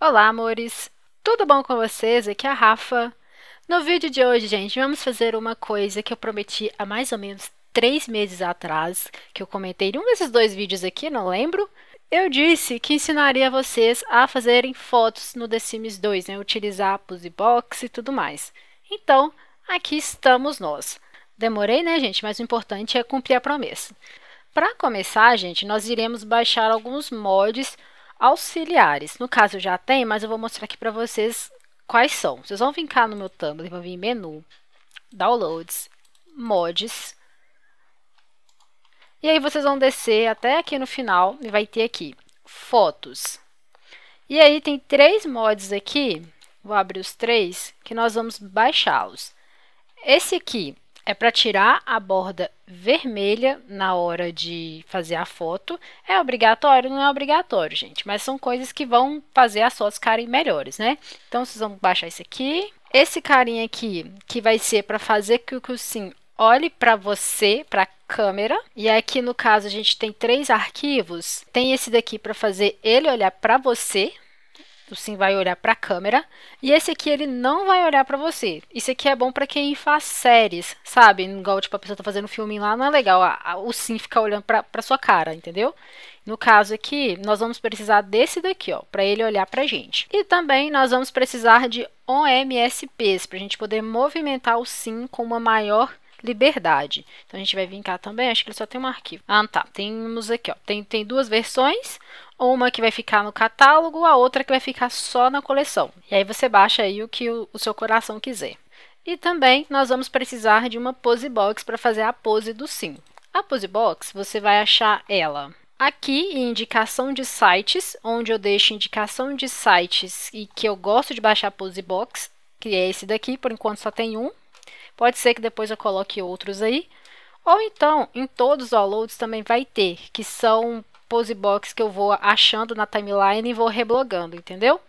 Olá, amores! Tudo bom com vocês? Aqui é a Rafa. No vídeo de hoje, gente, vamos fazer uma coisa que eu prometi há mais ou menos três meses atrás, que eu comentei em um desses dois vídeos aqui, não lembro. Eu disse que ensinaria vocês a fazerem fotos no The Sims 2, né? Utilizar e Box e tudo mais. Então, aqui estamos nós. Demorei, né, gente? Mas o importante é cumprir a promessa. Para começar, gente, nós iremos baixar alguns mods auxiliares. No caso, já tem, mas eu vou mostrar aqui para vocês quais são. Vocês vão vir cá no meu Tumblr, vão vir em menu, downloads, mods, e aí vocês vão descer até aqui no final e vai ter aqui, fotos. E aí tem três mods aqui, vou abrir os três, que nós vamos baixá-los. Esse aqui é para tirar a borda vermelha na hora de fazer a foto. É obrigatório? Não é obrigatório, gente, mas são coisas que vão fazer as fotos ficarem melhores, né? Então vocês vão baixar esse aqui. Esse carinha aqui, que vai ser para fazer que o sim olhe para você, para a câmera. E aqui é no caso a gente tem três arquivos. Tem esse daqui para fazer ele olhar para você, o sim vai olhar para a câmera. E esse aqui, ele não vai olhar para você. Isso aqui é bom para quem faz séries, sabe? Igual, tipo, a pessoa tá fazendo um filme lá, não é legal a, a, o sim ficar olhando para pra sua cara, entendeu? No caso aqui, nós vamos precisar desse daqui, ó, para ele olhar para a gente. E também nós vamos precisar de OMSPs, para a gente poder movimentar o sim com uma maior liberdade. Então, a gente vai vir cá também, acho que ele só tem um arquivo. Ah, tá, temos aqui, ó, tem, tem duas versões, uma que vai ficar no catálogo, a outra que vai ficar só na coleção. E aí você baixa aí o que o, o seu coração quiser. E também nós vamos precisar de uma pose box para fazer a pose do sim. A pose box você vai achar ela aqui em indicação de sites, onde eu deixo indicação de sites e que eu gosto de baixar pose box, que é esse daqui, por enquanto só tem um. Pode ser que depois eu coloque outros aí. Ou então, em todos os downloads também vai ter, que são pose box que eu vou achando na timeline e vou reblogando, entendeu?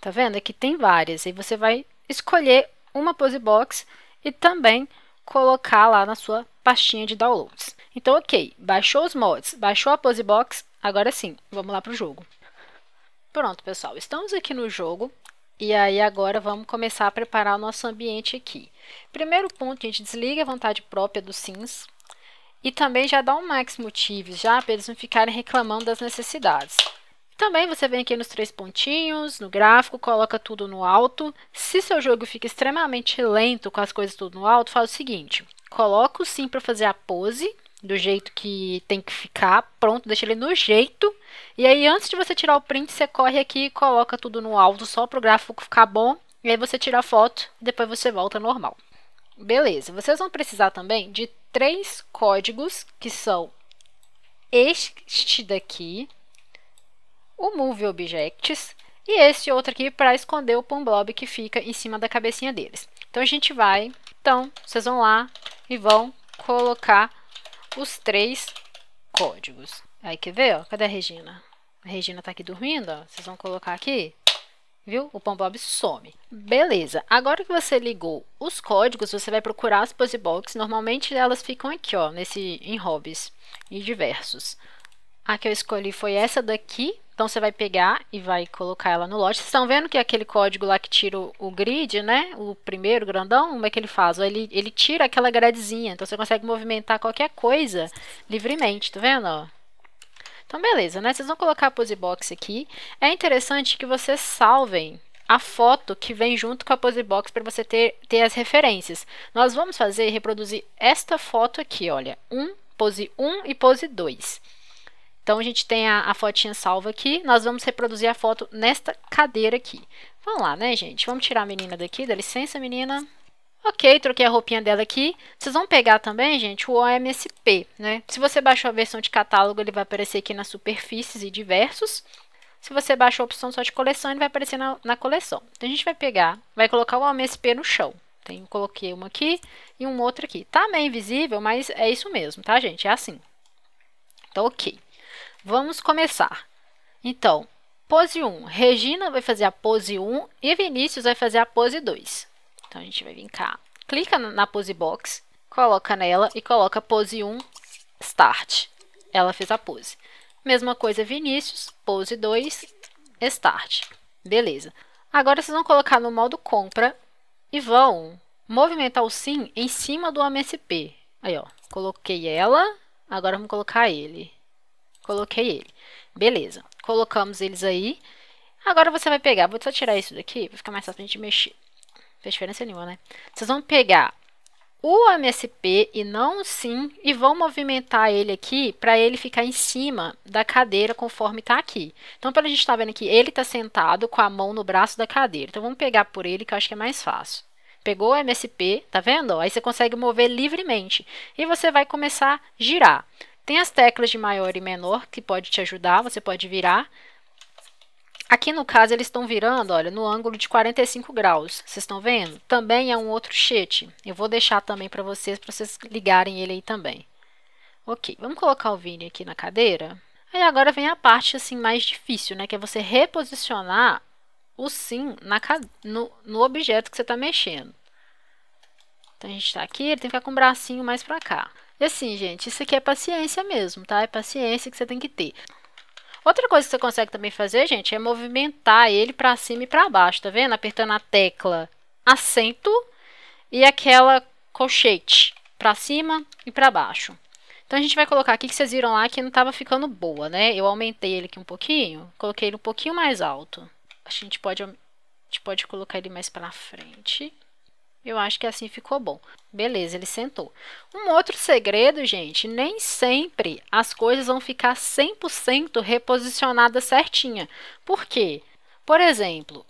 Tá vendo? Aqui é tem várias. E você vai escolher uma pose box e também colocar lá na sua pastinha de downloads. Então, ok, baixou os mods, baixou a pose box, agora sim, vamos lá para o jogo. Pronto, pessoal, estamos aqui no jogo. E aí, agora vamos começar a preparar o nosso ambiente aqui. Primeiro ponto, a gente desliga a vontade própria do Sims, e também já dá um max motivos, já para eles não ficarem reclamando das necessidades. Também você vem aqui nos três pontinhos, no gráfico, coloca tudo no alto. Se seu jogo fica extremamente lento com as coisas tudo no alto, faz o seguinte: coloca o sim para fazer a pose, do jeito que tem que ficar, pronto, deixa ele no jeito. E aí, antes de você tirar o print, você corre aqui e coloca tudo no alto só para o gráfico ficar bom. E aí você tira a foto e depois você volta normal. Beleza, vocês vão precisar também de três códigos que são este daqui, o Move Objects e esse outro aqui para esconder o pom blob que fica em cima da cabecinha deles. Então a gente vai, então vocês vão lá e vão colocar os três códigos. Aí quer ver, ó, cadê a Regina? A Regina tá aqui dormindo, ó. Vocês vão colocar aqui viu? O Pombob some. Beleza, agora que você ligou os códigos, você vai procurar as pose Box. Normalmente elas ficam aqui, ó, nesse, em Hobbies, e Diversos. A que eu escolhi foi essa daqui. Então, você vai pegar e vai colocar ela no lote. Vocês estão vendo que é aquele código lá que tira o, o grid, né? O primeiro, grandão, como é que ele faz? Ele, ele tira aquela gradezinha. Então, você consegue movimentar qualquer coisa livremente, tá vendo? Ó? Então, beleza, né? Vocês vão colocar a pose box aqui. É interessante que vocês salvem a foto que vem junto com a pose box para você ter, ter as referências. Nós vamos fazer reproduzir esta foto aqui, olha, um, pose 1 e pose 2. Então, a gente tem a, a fotinha salva aqui, nós vamos reproduzir a foto nesta cadeira aqui. Vamos lá, né, gente? Vamos tirar a menina daqui, dá licença, menina. Ok, troquei a roupinha dela aqui. Vocês vão pegar também, gente, o OMSP, né? Se você baixou a versão de catálogo, ele vai aparecer aqui nas superfícies e diversos. Se você baixou a opção só de coleção, ele vai aparecer na, na coleção. Então, a gente vai pegar, vai colocar o OMSP no chão. Tem, coloquei uma aqui e um outro aqui. Tá meio invisível, mas é isso mesmo, tá, gente? É assim. Então, ok. Vamos começar. Então, pose 1. Regina vai fazer a pose 1 e Vinícius vai fazer a pose 2. Então a gente vai vir cá, clica na pose box, coloca nela e coloca pose 1, start. Ela fez a pose. Mesma coisa Vinícius, pose 2, start. Beleza. Agora vocês vão colocar no modo compra e vão movimentar o sim em cima do MSP. Aí, ó, coloquei ela, agora vamos colocar ele. Coloquei ele. Beleza. Colocamos eles aí. Agora você vai pegar, vou só tirar isso daqui, vai ficar mais fácil a gente mexer fez diferença nenhuma, né? Vocês vão pegar o MSP e não o SIM e vão movimentar ele aqui para ele ficar em cima da cadeira conforme está aqui. Então, pelo a gente está vendo aqui, ele está sentado com a mão no braço da cadeira. Então, vamos pegar por ele que eu acho que é mais fácil. Pegou o MSP, tá vendo? Aí você consegue mover livremente e você vai começar a girar. Tem as teclas de maior e menor que pode te ajudar, você pode virar Aqui no caso eles estão virando, olha, no ângulo de 45 graus, vocês estão vendo? Também é um outro chete, eu vou deixar também para vocês, para vocês ligarem ele aí também. Ok, vamos colocar o Vini aqui na cadeira. Aí agora vem a parte assim mais difícil, né, que é você reposicionar o sim na, no, no objeto que você está mexendo. Então a gente está aqui, ele tem que ficar com o bracinho mais para cá. E assim, gente, isso aqui é paciência mesmo, tá? É paciência que você tem que ter. Outra coisa que você consegue também fazer, gente, é movimentar ele para cima e para baixo, tá vendo? Apertando a tecla assento e aquela colchete para cima e para baixo. Então, a gente vai colocar aqui, que vocês viram lá que não estava ficando boa, né? Eu aumentei ele aqui um pouquinho, coloquei ele um pouquinho mais alto. A gente pode, a gente pode colocar ele mais para frente. Eu acho que assim ficou bom. Beleza, ele sentou. Um outro segredo, gente, nem sempre as coisas vão ficar 100% reposicionadas certinha. Por quê? Por exemplo,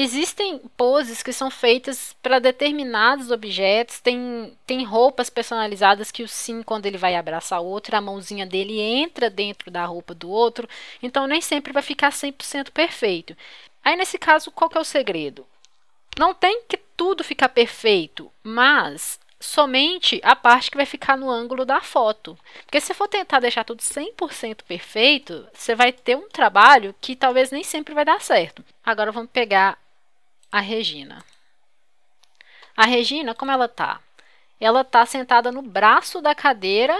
Existem poses que são feitas para determinados objetos, tem, tem roupas personalizadas que o sim, quando ele vai abraçar o outro, a mãozinha dele entra dentro da roupa do outro, então nem sempre vai ficar 100% perfeito. Aí, nesse caso, qual que é o segredo? Não tem que tudo ficar perfeito, mas somente a parte que vai ficar no ângulo da foto. Porque se for tentar deixar tudo 100% perfeito, você vai ter um trabalho que talvez nem sempre vai dar certo. Agora vamos pegar a Regina. A Regina, como ela tá? Ela tá sentada no braço da cadeira,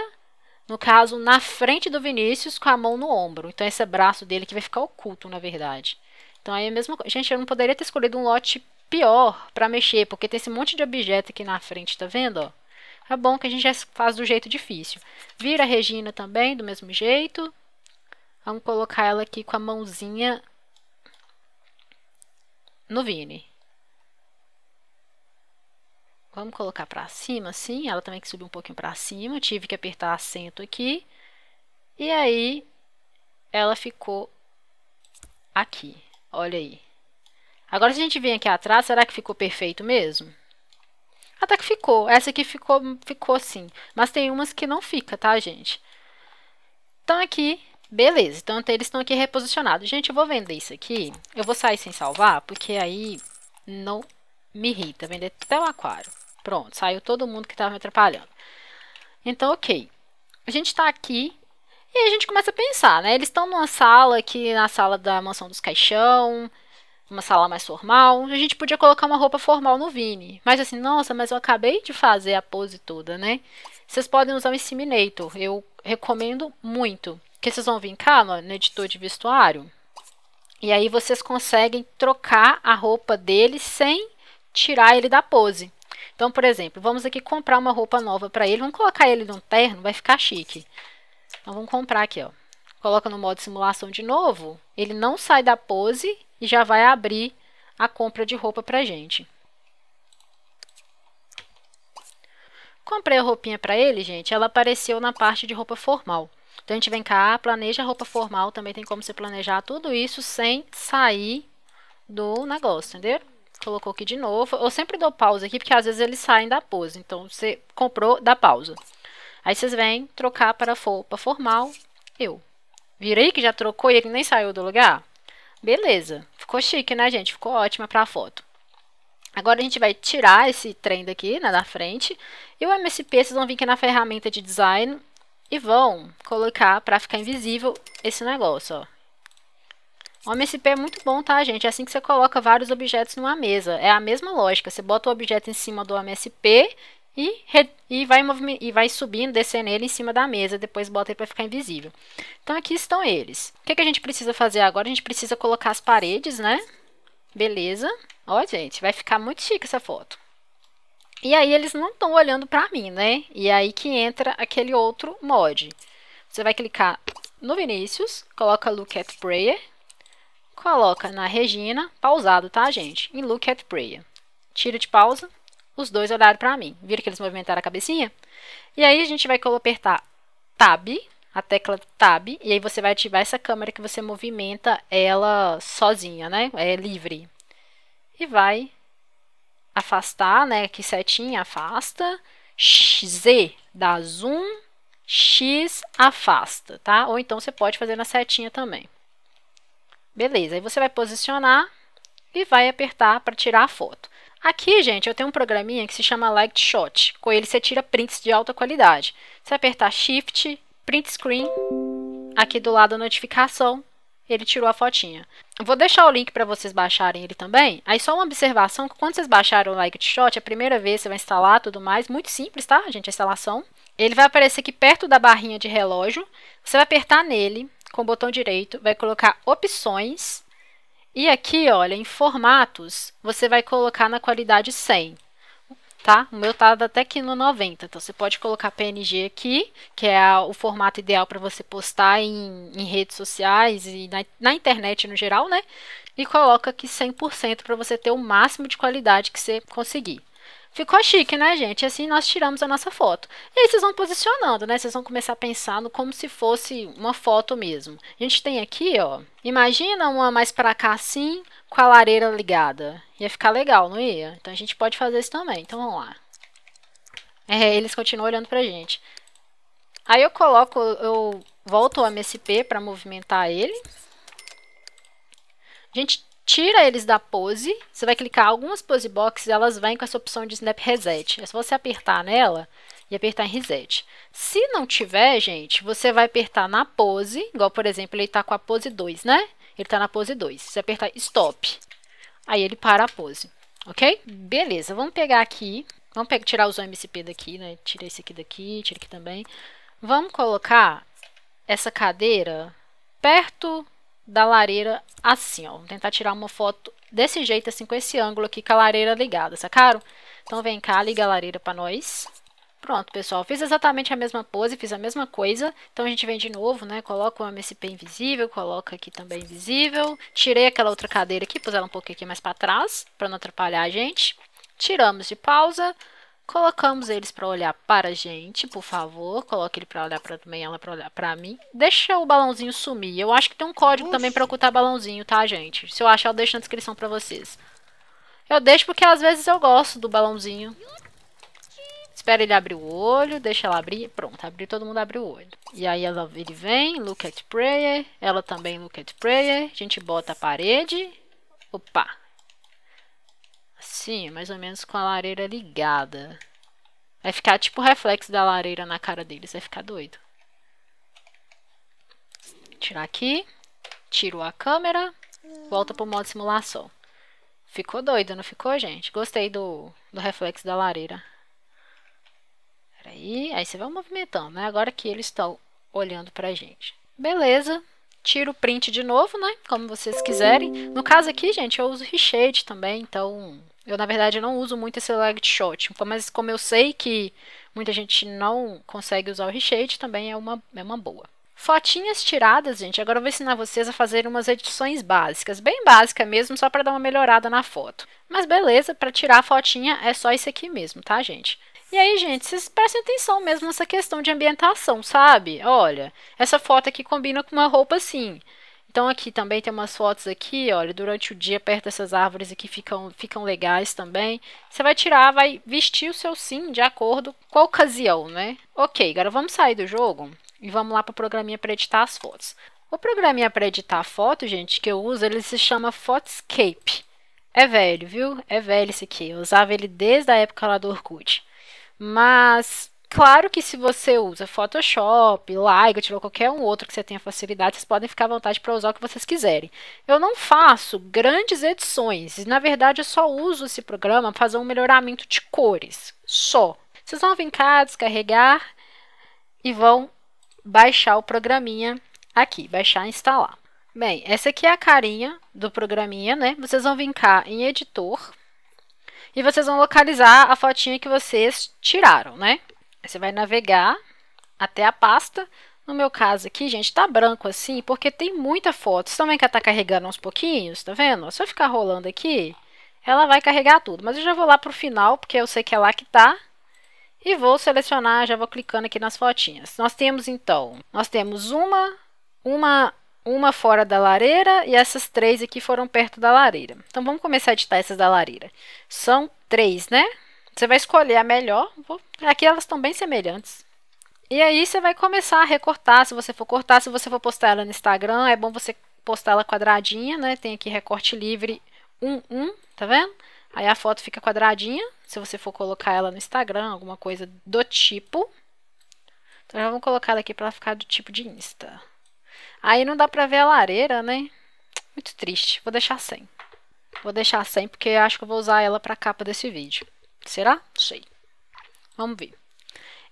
no caso, na frente do Vinícius, com a mão no ombro. Então, esse é braço dele que vai ficar oculto, na verdade. Então, aí é a mesma coisa. Gente, eu não poderia ter escolhido um lote pior para mexer, porque tem esse monte de objeto aqui na frente, tá vendo? É bom que a gente já faz do jeito difícil. Vira a Regina também, do mesmo jeito. Vamos colocar ela aqui com a mãozinha no Vini. Vamos colocar para cima, assim. Ela também que subir um pouquinho para cima. Tive que apertar assento aqui. E aí, ela ficou aqui. Olha aí. Agora, se a gente vem aqui atrás, será que ficou perfeito mesmo? Até que ficou. Essa aqui ficou, ficou sim. Mas tem umas que não fica, tá, gente? Então, aqui, beleza. Então, eles estão aqui reposicionados. Gente, eu vou vender isso aqui. Eu vou sair sem salvar, porque aí não me irrita. Vender até o aquário. Pronto, saiu todo mundo que estava me atrapalhando. Então, ok. A gente está aqui e a gente começa a pensar, né? Eles estão numa sala aqui, na sala da mansão dos caixão uma sala mais formal, a gente podia colocar uma roupa formal no Vini. Mas assim, nossa, mas eu acabei de fazer a pose toda, né? Vocês podem usar o Inseminator, eu recomendo muito. Porque vocês vão vir cá no, no editor de vestuário, e aí vocês conseguem trocar a roupa dele sem tirar ele da pose. Então, por exemplo, vamos aqui comprar uma roupa nova para ele, vamos colocar ele num terno, vai ficar chique. Então, vamos comprar aqui, ó. Coloca no modo simulação de novo, ele não sai da pose e já vai abrir a compra de roupa para gente. Comprei a roupinha para ele, gente, ela apareceu na parte de roupa formal. Então, a gente vem cá, planeja a roupa formal, também tem como você planejar tudo isso sem sair do negócio, entendeu? Colocou aqui de novo. Eu sempre dou pausa aqui, porque às vezes eles saem da pose. Então, você comprou, dá pausa. Aí, vocês vêm trocar para roupa formal, eu. Virei que já trocou e ele nem saiu do lugar? Beleza. Ficou chique, né, gente? Ficou ótima para a foto. Agora a gente vai tirar esse trem daqui, né, da frente. E o MSP, vocês vão vir aqui na ferramenta de design e vão colocar para ficar invisível esse negócio, ó. O MSP é muito bom, tá, gente? É assim que você coloca vários objetos numa mesa. É a mesma lógica. Você bota o objeto em cima do MSP e e vai, e vai subindo, descendo ele em cima da mesa, depois bota ele para ficar invisível. Então aqui estão eles. O que, que a gente precisa fazer agora? A gente precisa colocar as paredes, né? Beleza. Ó, gente, vai ficar muito chique essa foto. E aí eles não estão olhando para mim, né? E é aí que entra aquele outro mod. Você vai clicar no Vinícius, coloca Look at Prayer, coloca na Regina, pausado, tá, gente? Em Look at Prayer. Tira de pausa, os dois olharam para mim. Viram que eles movimentaram a cabecinha? E aí a gente vai apertar Tab, a tecla Tab, e aí você vai ativar essa câmera que você movimenta ela sozinha, né? É livre. E vai afastar, né? Que setinha afasta. Z dá zoom, X afasta, tá? Ou então você pode fazer na setinha também. Beleza, aí você vai posicionar e vai apertar para tirar a foto. Aqui, gente, eu tenho um programinha que se chama Light Shot. Com ele você tira prints de alta qualidade. Você apertar Shift, Print Screen, aqui do lado a notificação, ele tirou a fotinha. Vou deixar o link para vocês baixarem ele também. Aí só uma observação, que quando vocês baixarem o Light Shot, a primeira vez você vai instalar tudo mais, muito simples, tá, gente, a instalação. Ele vai aparecer aqui perto da barrinha de relógio, você vai apertar nele com o botão direito, vai colocar opções, e aqui, olha, em formatos, você vai colocar na qualidade 100, tá? O meu tá até aqui no 90, então você pode colocar PNG aqui, que é a, o formato ideal para você postar em, em, redes sociais e na, na internet no geral, né? E coloca aqui 100% para você ter o máximo de qualidade que você conseguir. Ficou chique, né, gente? Assim nós tiramos a nossa foto. E aí vocês vão posicionando, né? Vocês vão começar a pensar no como se fosse uma foto mesmo. A gente tem aqui, ó. Imagina uma mais para cá assim, com a lareira ligada. Ia ficar legal, não ia? Então a gente pode fazer isso também. Então vamos lá. É, eles continuam olhando pra gente. Aí eu coloco, eu volto o MSP para movimentar ele. Gente, tira eles da pose. Você vai clicar algumas pose boxes, elas vêm com essa opção de snap reset. É só você apertar nela e apertar em reset. Se não tiver, gente, você vai apertar na pose, igual por exemplo, ele está com a pose 2, né? Ele está na pose 2. Você apertar stop. Aí ele para a pose. OK? Beleza. Vamos pegar aqui, vamos pegar, tirar os OMCP daqui, né? Tira esse aqui daqui, tira aqui também. Vamos colocar essa cadeira perto da lareira assim, ó. vamos tentar tirar uma foto desse jeito, assim, com esse ângulo aqui, com a lareira ligada, sacaram? Então, vem cá, liga a lareira para nós. Pronto, pessoal, fiz exatamente a mesma pose, fiz a mesma coisa. Então, a gente vem de novo, né, coloca o MSP invisível, coloca aqui também invisível. Tirei aquela outra cadeira aqui, pus ela um pouquinho aqui mais para trás, para não atrapalhar a gente. Tiramos de pausa. Colocamos eles para olhar para a gente, por favor. Coloque ele para olhar para também, ela para olhar para mim. Deixa o balãozinho sumir. Eu acho que tem um código também para ocultar balãozinho, tá, gente? Se eu achar, eu deixo na descrição para vocês. Eu deixo porque às vezes eu gosto do balãozinho. Espera ele abrir o olho, deixa ela abrir. Pronto, abriu, todo mundo abriu o olho. E aí ela, ele vem, look at prayer. Ela também look at prayer. A gente bota a parede. Opa, Sim, mais ou menos com a lareira ligada. Vai ficar tipo o reflexo da lareira na cara deles, vai ficar doido. Tirar aqui, tiro a câmera, volta pro modo simulação. Ficou doido, não ficou, gente? Gostei do, do reflexo da lareira. Peraí, aí você vai movimentando, né? Agora que eles estão olhando pra gente. Beleza, tiro o print de novo, né? Como vocês quiserem. No caso aqui, gente, eu uso reshade também, então eu, na verdade, não uso muito esse lag shot, mas como eu sei que muita gente não consegue usar o reshade, também é uma, é uma boa. Fotinhas tiradas, gente, agora eu vou ensinar vocês a fazer umas edições básicas, bem básica mesmo, só para dar uma melhorada na foto. Mas beleza, para tirar a fotinha é só isso aqui mesmo, tá, gente? E aí, gente, vocês prestem atenção mesmo nessa questão de ambientação, sabe? Olha, essa foto aqui combina com uma roupa assim. Então aqui também tem umas fotos aqui, olha, durante o dia perto dessas árvores aqui ficam, ficam legais também. Você vai tirar, vai vestir o seu sim de acordo com a ocasião, né? Ok, agora vamos sair do jogo e vamos lá para o programinha para editar as fotos. O programinha para editar foto, gente, que eu uso, ele se chama Photoscape. É velho, viu? É velho esse aqui. Eu usava ele desde a época lá do Orkut. Mas Claro que se você usa Photoshop, Lightroom ou qualquer um outro que você tenha facilidade, vocês podem ficar à vontade para usar o que vocês quiserem. Eu não faço grandes edições, na verdade eu só uso esse programa para fazer um melhoramento de cores, só. Vocês vão vir cá, descarregar e vão baixar o programinha aqui, baixar e instalar. Bem, essa aqui é a carinha do programinha, né? Vocês vão vir cá em editor e vocês vão localizar a fotinha que vocês tiraram, né? Você vai navegar até a pasta. No meu caso aqui, gente, tá branco assim, porque tem muita foto. Vocês estão vendo que ela tá carregando uns pouquinhos? Tá vendo? Se eu ficar rolando aqui, ela vai carregar tudo. Mas eu já vou lá pro final, porque eu sei que é lá que tá. E vou selecionar, já vou clicando aqui nas fotinhas. Nós temos, então, nós temos uma, uma, uma fora da lareira e essas três aqui foram perto da lareira. Então, vamos começar a editar essas da lareira. São três, né? Você vai escolher a melhor. Aqui elas estão bem semelhantes. E aí você vai começar a recortar. Se você for cortar, se você for postar ela no Instagram, é bom você postar ela quadradinha, né? Tem aqui recorte livre 1, 1, tá vendo? Aí a foto fica quadradinha, se você for colocar ela no Instagram, alguma coisa do tipo. Então, já vamos colocar ela aqui para ela ficar do tipo de Insta. Aí não dá pra ver a lareira, né? Muito triste. Vou deixar sem. Vou deixar sem porque acho que eu vou usar ela pra capa desse vídeo. Será? Sei. Vamos ver.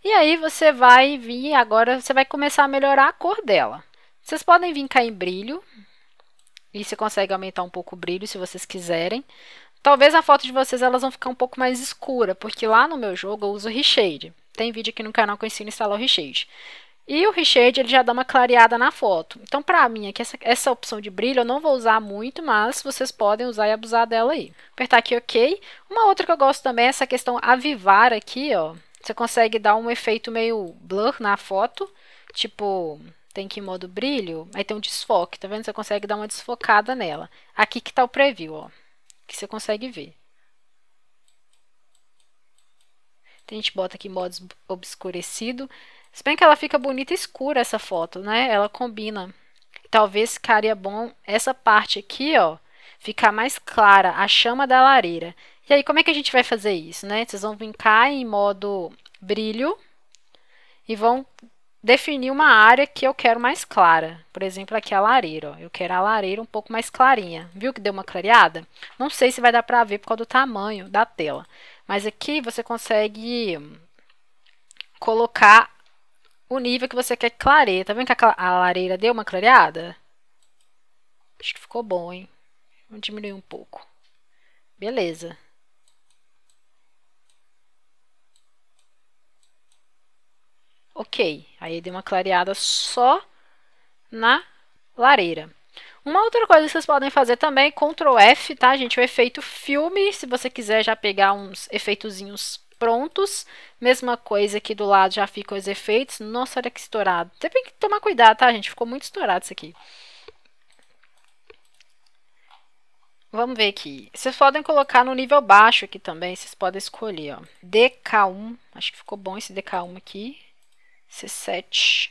E aí você vai vir, agora você vai começar a melhorar a cor dela. Vocês podem vir cá em brilho. E você consegue aumentar um pouco o brilho, se vocês quiserem. Talvez a foto de vocês elas vão ficar um pouco mais escura, porque lá no meu jogo eu uso reshade. Tem vídeo aqui no canal que eu ensino a instalar o reshade. E o reshade ele já dá uma clareada na foto. Então, para mim, aqui essa, essa opção de brilho eu não vou usar muito, mas vocês podem usar e abusar dela aí. Apertar aqui OK. Uma outra que eu gosto também é essa questão avivar aqui, ó. Você consegue dar um efeito meio blur na foto, tipo, tem que ir modo brilho, aí tem um desfoque, tá vendo? Você consegue dar uma desfocada nela. Aqui que tá o preview, ó, que você consegue ver. Então, a gente bota aqui modo obscurecido. Se bem que ela fica bonita escura essa foto, né? Ela combina. Talvez ficaria bom essa parte aqui, ó, ficar mais clara, a chama da lareira. E aí, como é que a gente vai fazer isso, né? Vocês vão vir cá em modo brilho e vão definir uma área que eu quero mais clara. Por exemplo, aqui a lareira, ó. Eu quero a lareira um pouco mais clarinha. Viu que deu uma clareada? Não sei se vai dar para ver por causa do tamanho da tela. Mas aqui você consegue colocar o nível que você quer que clareie. Tá vendo que a, a lareira deu uma clareada? Acho que ficou bom, hein? Vamos diminuir um pouco. Beleza. Ok, aí deu uma clareada só na lareira. Uma outra coisa que vocês podem fazer também, Ctrl F, tá, gente? O efeito filme, se você quiser já pegar uns efeitozinhos prontos. Mesma coisa aqui do lado já ficam os efeitos. Nossa, olha que estourado. tem que tomar cuidado, tá, gente? Ficou muito estourado isso aqui. Vamos ver aqui. Vocês podem colocar no nível baixo aqui também. Vocês podem escolher, ó. DK1. Acho que ficou bom esse DK1 aqui. C7.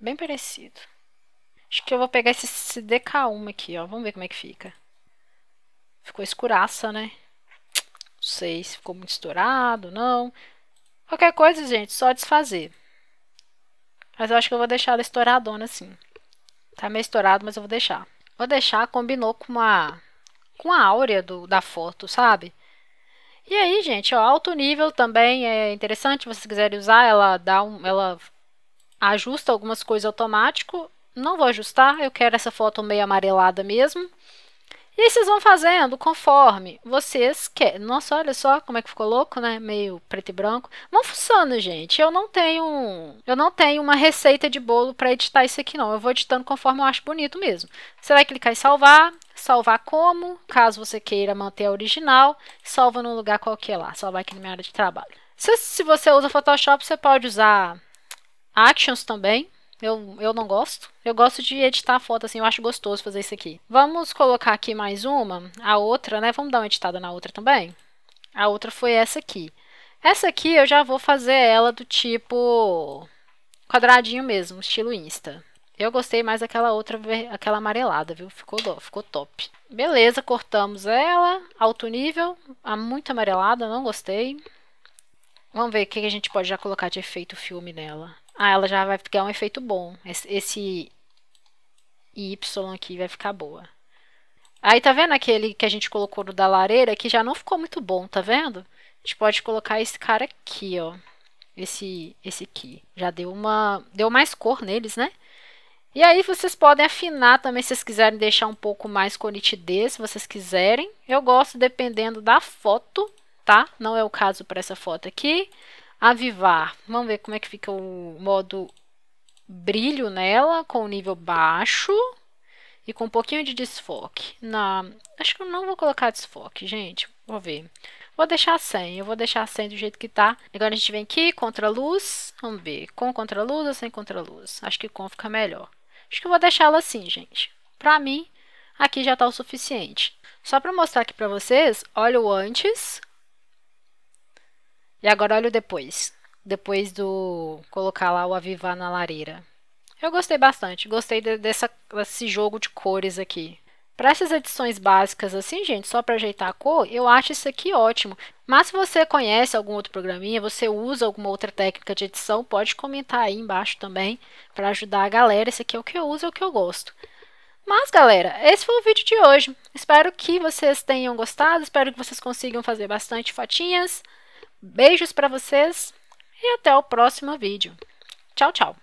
Bem parecido. Acho que eu vou pegar esse DK1 aqui, ó. Vamos ver como é que fica. Ficou escuraça, né? sei se ficou muito estourado, não. Qualquer coisa, gente, só desfazer. Mas eu acho que eu vou deixar ela estouradona assim. Tá meio estourado, mas eu vou deixar. Vou deixar, combinou com a com a áurea do, da foto, sabe? E aí, gente, ó, alto nível também é interessante, se vocês quiserem usar, ela dá um, ela ajusta algumas coisas automático. Não vou ajustar, eu quero essa foto meio amarelada mesmo. E aí vocês vão fazendo conforme vocês querem. Nossa, olha só como é que ficou louco, né? Meio preto e branco. Vão funciona, gente. Eu não tenho, eu não tenho uma receita de bolo para editar isso aqui não. Eu vou editando conforme eu acho bonito mesmo. Você vai clicar em salvar, salvar como, caso você queira manter a original, salva num lugar qualquer lá, salvar aqui na minha área de trabalho. Se, se você usa Photoshop, você pode usar Actions também, eu, eu não gosto. Eu gosto de editar a foto assim, eu acho gostoso fazer isso aqui. Vamos colocar aqui mais uma, a outra, né? Vamos dar uma editada na outra também. A outra foi essa aqui. Essa aqui eu já vou fazer ela do tipo quadradinho mesmo, estilo Insta. Eu gostei mais daquela outra, aquela amarelada, viu? Ficou, ficou top. Beleza, cortamos ela, alto nível, a muito amarelada, não gostei. Vamos ver o que a gente pode já colocar de efeito filme nela. Ah, ela já vai ficar um efeito bom. Esse, esse Y aqui vai ficar boa. Aí tá vendo aquele que a gente colocou no da lareira que já não ficou muito bom, tá vendo? A gente pode colocar esse cara aqui, ó. Esse, esse aqui. Já deu uma... Deu mais cor neles, né? E aí vocês podem afinar também se vocês quiserem deixar um pouco mais com nitidez, se vocês quiserem. Eu gosto dependendo da foto, tá? Não é o caso para essa foto aqui avivar. Vamos ver como é que fica o modo brilho nela, com o nível baixo e com um pouquinho de desfoque. Na, acho que eu não vou colocar desfoque, gente. Vou ver. Vou deixar sem eu vou deixar sem do jeito que tá. Agora a gente vem aqui, contra-luz, vamos ver, com contra-luz ou sem contra-luz? Acho que com fica melhor. Acho que eu vou deixá-la assim, gente. Pra mim, aqui já tá o suficiente. Só para mostrar aqui para vocês, olha o antes, e agora olha o depois. Depois do colocar lá o avivar na lareira. Eu gostei bastante, gostei de, dessa, desse jogo de cores aqui. Para essas edições básicas assim, gente, só para ajeitar a cor, eu acho isso aqui ótimo. Mas se você conhece algum outro programinha, você usa alguma outra técnica de edição, pode comentar aí embaixo também para ajudar a galera. Esse aqui é o que eu uso, é o que eu gosto. Mas, galera, esse foi o vídeo de hoje. Espero que vocês tenham gostado, espero que vocês consigam fazer bastante fotinhas. Beijos para vocês e até o próximo vídeo. Tchau, tchau!